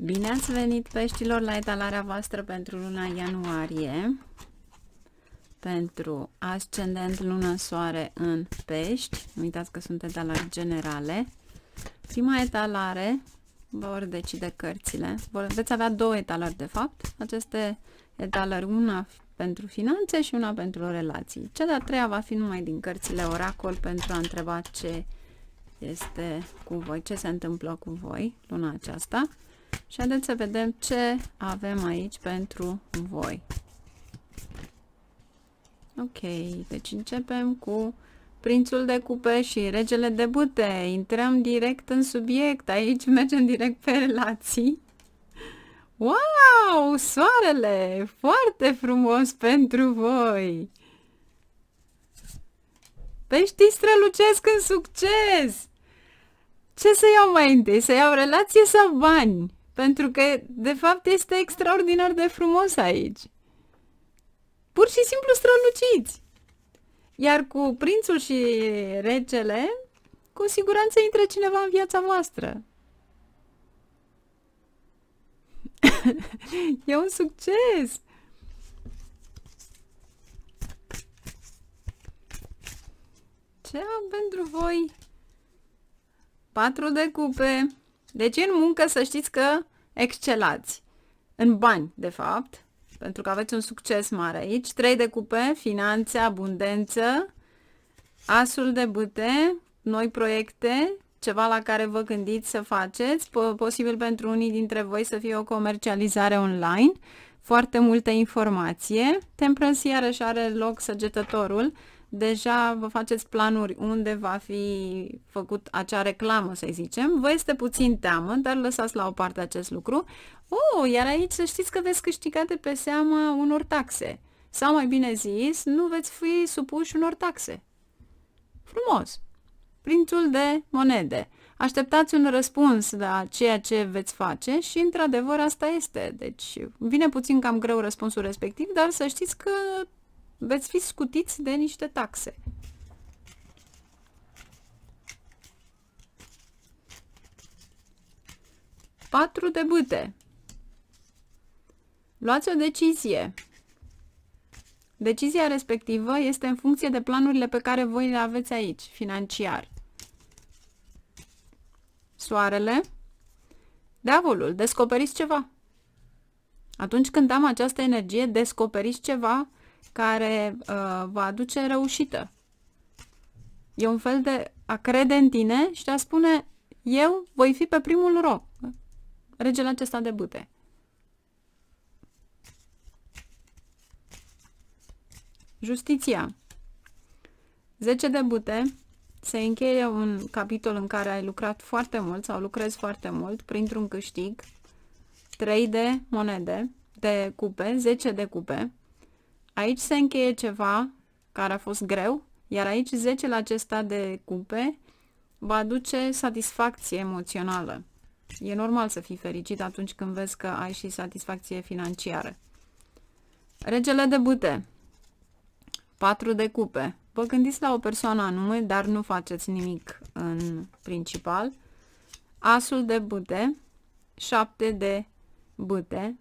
Bine ați venit peștilor la etalarea voastră pentru luna ianuarie, pentru ascendent, Luna soare în pești. Nu uitați că sunt etalari generale. Prima etalare, vor decide cărțile, veți avea două etalări de fapt, aceste etalări, una pentru finanțe și una pentru relații. Cea de-a treia va fi numai din cărțile oracol pentru a întreba ce este cu voi, ce se întâmplă cu voi luna aceasta. Și haideți să vedem ce avem aici pentru voi. Ok, deci începem cu prințul de cupe și regele de bute. Intrăm direct în subiect. Aici mergem direct pe relații. Wow! Soarele! Foarte frumos pentru voi! Peștii strălucesc în succes! Ce să iau mai întâi? Să iau relație sau bani? Pentru că, de fapt, este extraordinar de frumos aici. Pur și simplu străluciți. Iar cu prințul și regele, cu siguranță intră cineva în viața voastră. e un succes! Ce am pentru voi? Patru de cupe. Deci în muncă să știți că excelați în bani, de fapt, pentru că aveți un succes mare aici. 3 de cupe, finanțe, abundență, asul de bâte, noi proiecte, ceva la care vă gândiți să faceți, posibil pentru unii dintre voi să fie o comercializare online, foarte multă informație. Temperance iarăși are loc săgetătorul, deja vă faceți planuri unde va fi făcut acea reclamă, să zicem. Vă este puțin teamă, dar lăsați la o parte acest lucru. Oh, iar aici să știți că veți câștiga de pe seama unor taxe. Sau mai bine zis, nu veți fi supuși unor taxe. Frumos! Prințul de monede. Așteptați un răspuns la ceea ce veți face și, într-adevăr, asta este. Deci, vine puțin cam greu răspunsul respectiv, dar să știți că veți fi scutiți de niște taxe. Patru de bâte. Luați o decizie. Decizia respectivă este în funcție de planurile pe care voi le aveți aici, financiar. Soarele. Deavolul, descoperiți ceva. Atunci când am această energie, descoperiți ceva care uh, va aduce reușită. E un fel de a crede în tine și de a spune eu voi fi pe primul loc. Regele acesta de bute. Justiția. 10 de bute se încheie un capitol în care ai lucrat foarte mult sau lucrezi foarte mult printr-un câștig, 3 de monede, de cupe, 10 de cupe, Aici se încheie ceva care a fost greu, iar aici 10 la acesta de cupe va aduce satisfacție emoțională. E normal să fii fericit atunci când vezi că ai și satisfacție financiară. Regele de bute. 4 de cupe. Vă gândiți la o persoană anume, dar nu faceți nimic în principal. Asul de bute. 7 de bute.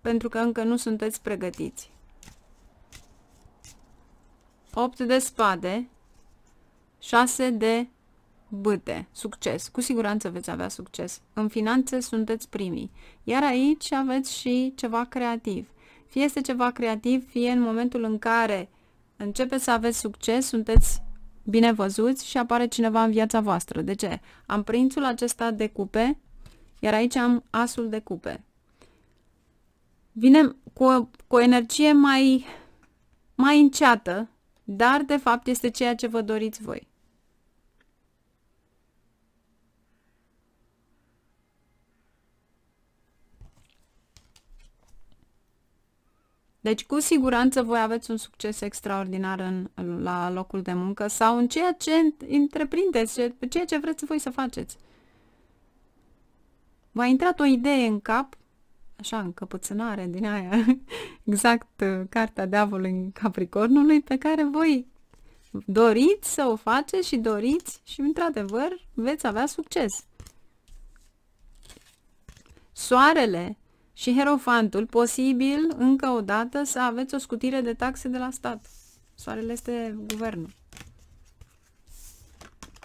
Pentru că încă nu sunteți pregătiți. 8 de spade, 6 de bâte. Succes! Cu siguranță veți avea succes. În finanțe sunteți primii. Iar aici aveți și ceva creativ. Fie este ceva creativ, fie în momentul în care începeți să aveți succes, sunteți bine văzuți și apare cineva în viața voastră. De ce? Am prințul acesta de cupe, iar aici am asul de cupe. Vine cu o, cu o energie mai, mai înceată, dar de fapt este ceea ce vă doriți voi. Deci, cu siguranță, voi aveți un succes extraordinar în, la locul de muncă sau în ceea ce întreprindeți, ceea ce vreți voi să faceți. V-a intrat o idee în cap așa, încăpățânare din aia, exact uh, cartea diavolului Capricornului, pe care voi doriți să o faceți și doriți și, într-adevăr, veți avea succes. Soarele și Herofantul, posibil, încă o dată, să aveți o scutire de taxe de la stat. Soarele este guvernul.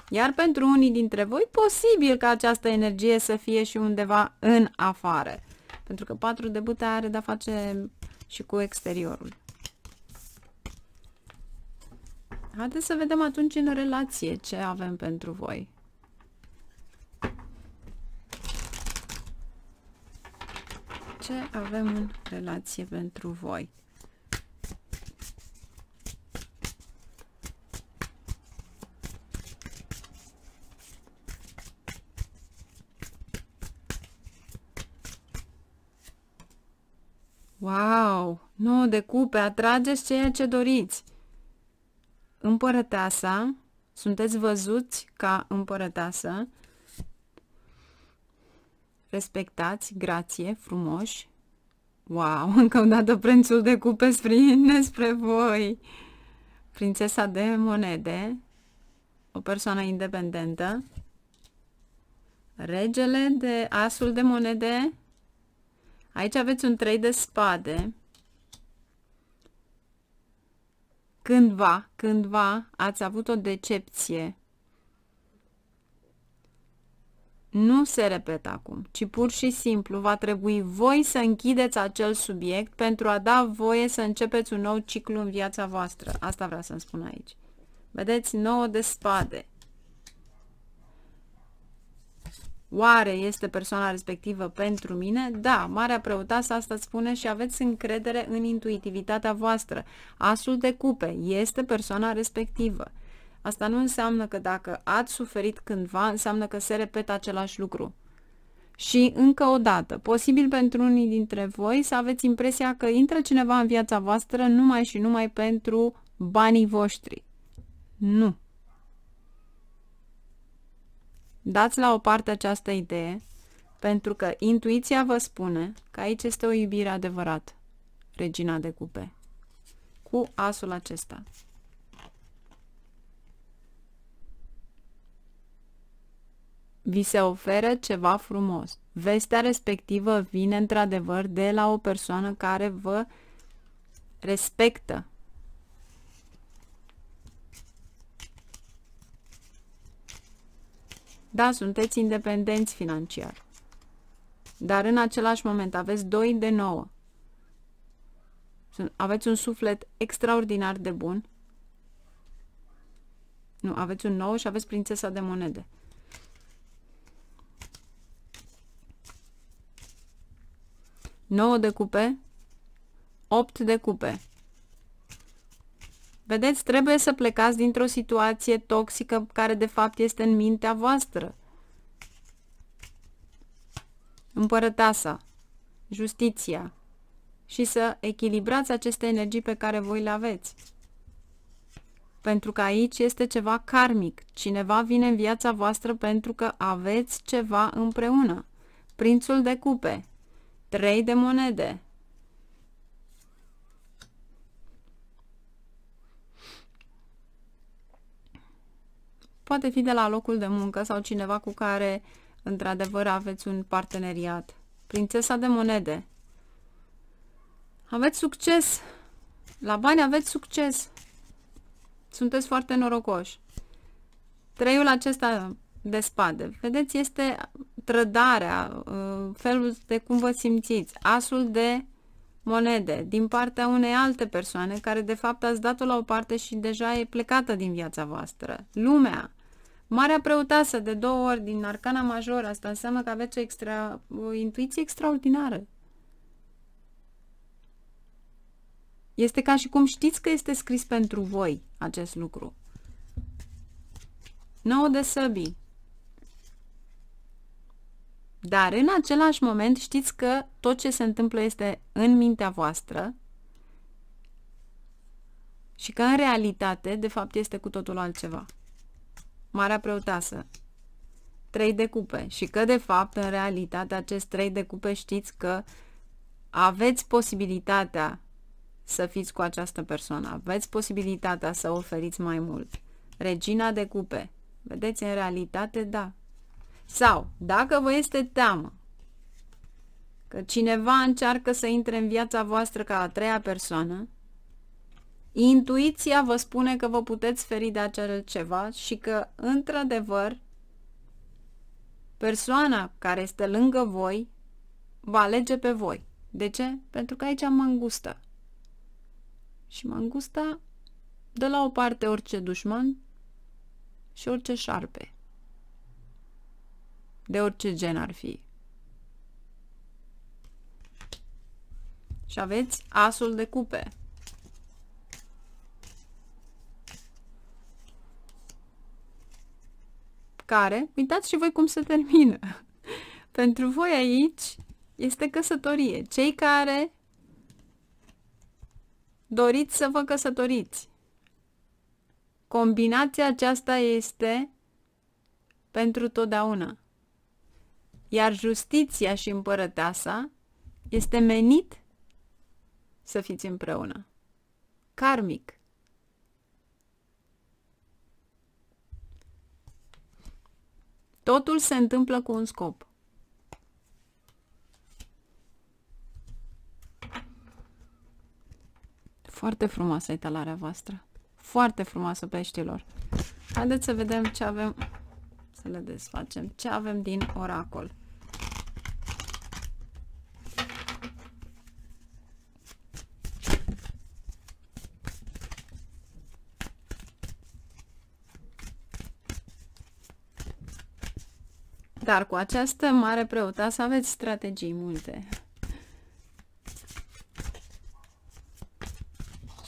Iar pentru unii dintre voi, posibil ca această energie să fie și undeva în afară. Pentru că 4 de bâte are de-a face și cu exteriorul. Haideți să vedem atunci în relație ce avem pentru voi. Ce avem în relație pentru voi? Wow! 9 de cupe, atrageți ceea ce doriți. Împărăteasa, sunteți văzuți ca împărăteasă, respectați, grație, frumoși. Wow, încă o dată prințul de cupe sprijine spre voi. Prințesa de monede, o persoană independentă. Regele de asul de monede, Aici aveți un 3 de spade. Cândva, cândva ați avut o decepție. Nu se repetă acum, ci pur și simplu va trebui voi să închideți acel subiect pentru a da voie să începeți un nou ciclu în viața voastră. Asta vreau să-mi spun aici. Vedeți? 9 de spade. Oare este persoana respectivă pentru mine? Da, Marea Preotasă asta spune și aveți încredere în intuitivitatea voastră. Asul de cupe este persoana respectivă. Asta nu înseamnă că dacă ați suferit cândva, înseamnă că se repetă același lucru. Și încă o dată, posibil pentru unii dintre voi să aveți impresia că intră cineva în viața voastră numai și numai pentru banii voștri. Nu. Dați la o parte această idee, pentru că intuiția vă spune că aici este o iubire adevărată, regina de cupe, cu asul acesta. Vi se oferă ceva frumos. Vestea respectivă vine într-adevăr de la o persoană care vă respectă Da, sunteți independenți financiar. Dar în același moment aveți 2 de 9. Aveți un suflet extraordinar de bun. Nu, aveți un 9 și aveți prințesa de monede. Nouă de cupe, opt de cupe, Vedeți, trebuie să plecați dintr-o situație toxică care de fapt este în mintea voastră. Împărătasa, justiția și să echilibrați aceste energii pe care voi le aveți. Pentru că aici este ceva karmic. Cineva vine în viața voastră pentru că aveți ceva împreună. Prințul de cupe, trei de monede, Poate fi de la locul de muncă sau cineva cu care, într-adevăr, aveți un parteneriat. Prințesa de monede. Aveți succes! La bani aveți succes! Sunteți foarte norocoși. Treiul acesta de spade, vedeți, este trădarea, uh, felul de cum vă simțiți, asul de monede din partea unei alte persoane care de fapt ați dat-o la o parte și deja e plecată din viața voastră. Lumea. Marea preotasă de două ori din arcana majoră, asta înseamnă că aveți o, extra, o intuiție extraordinară. Este ca și cum știți că este scris pentru voi acest lucru. Nouă de săbii. Dar în același moment știți că tot ce se întâmplă este în mintea voastră și că în realitate, de fapt, este cu totul altceva. Marea preoteasă, trei de cupe și că, de fapt, în realitate, acest trei de cupe știți că aveți posibilitatea să fiți cu această persoană, aveți posibilitatea să oferiți mai mult. Regina de cupe, vedeți, în realitate, da, sau, dacă vă este teamă că cineva încearcă să intre în viața voastră ca a treia persoană, intuiția vă spune că vă puteți feri de acel ceva și că, într-adevăr, persoana care este lângă voi va alege pe voi. De ce? Pentru că aici am mangustă. Și mangusta dă la o parte orice dușman și orice șarpe de orice gen ar fi. Și aveți asul de cupe. Care, uitați și voi cum se termină. Pentru voi aici este căsătorie. Cei care doriți să vă căsătoriți. Combinația aceasta este pentru totdeauna iar justiția și împărăteasa este menit să fiți împreună. Karmic. Totul se întâmplă cu un scop. Foarte frumoasă e talarea voastră. Foarte frumoasă peștilor. Haideți să vedem ce avem, să le desfacem, ce avem din oracol. Dar cu această mare să aveți strategii multe.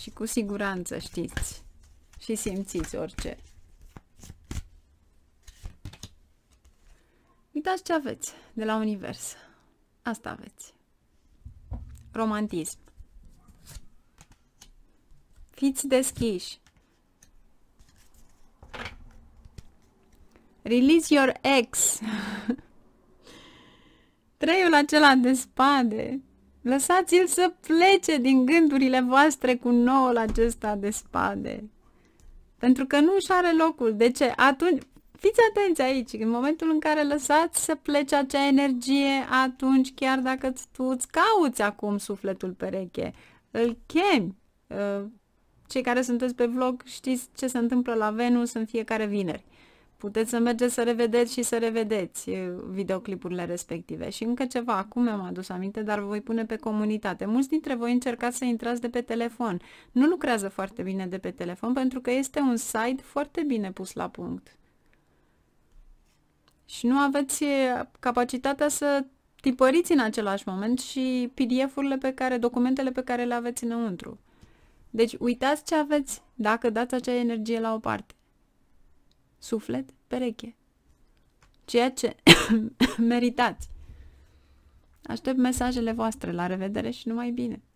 Și cu siguranță știți și simțiți orice. Uitați ce aveți de la univers. Asta aveți. Romantism. Fiți deschiși. Release your ex. Treiul acela de spade. Lăsați-l să plece din gândurile voastre cu noul acesta de spade. Pentru că nu își are locul. De ce? Atunci, fiți atenți aici, în momentul în care lăsați să plece acea energie, atunci chiar dacă tu îți cauți acum sufletul pereche, îl chemi. Uh, cei care sunteți pe vlog știți ce se întâmplă la Venus în fiecare vineri. Puteți să mergeți să revedeți și să revedeți videoclipurile respective. Și încă ceva, acum mi-am adus aminte, dar voi pune pe comunitate. Mulți dintre voi încercați să intrați de pe telefon. Nu lucrează foarte bine de pe telefon pentru că este un site foarte bine pus la punct. Și nu aveți capacitatea să tipăriți în același moment și PDF-urile pe care, documentele pe care le aveți înăuntru. Deci uitați ce aveți dacă dați acea energie la o parte suflet, pereche. Ceea ce meritați. Aștept mesajele voastre. La revedere și numai bine!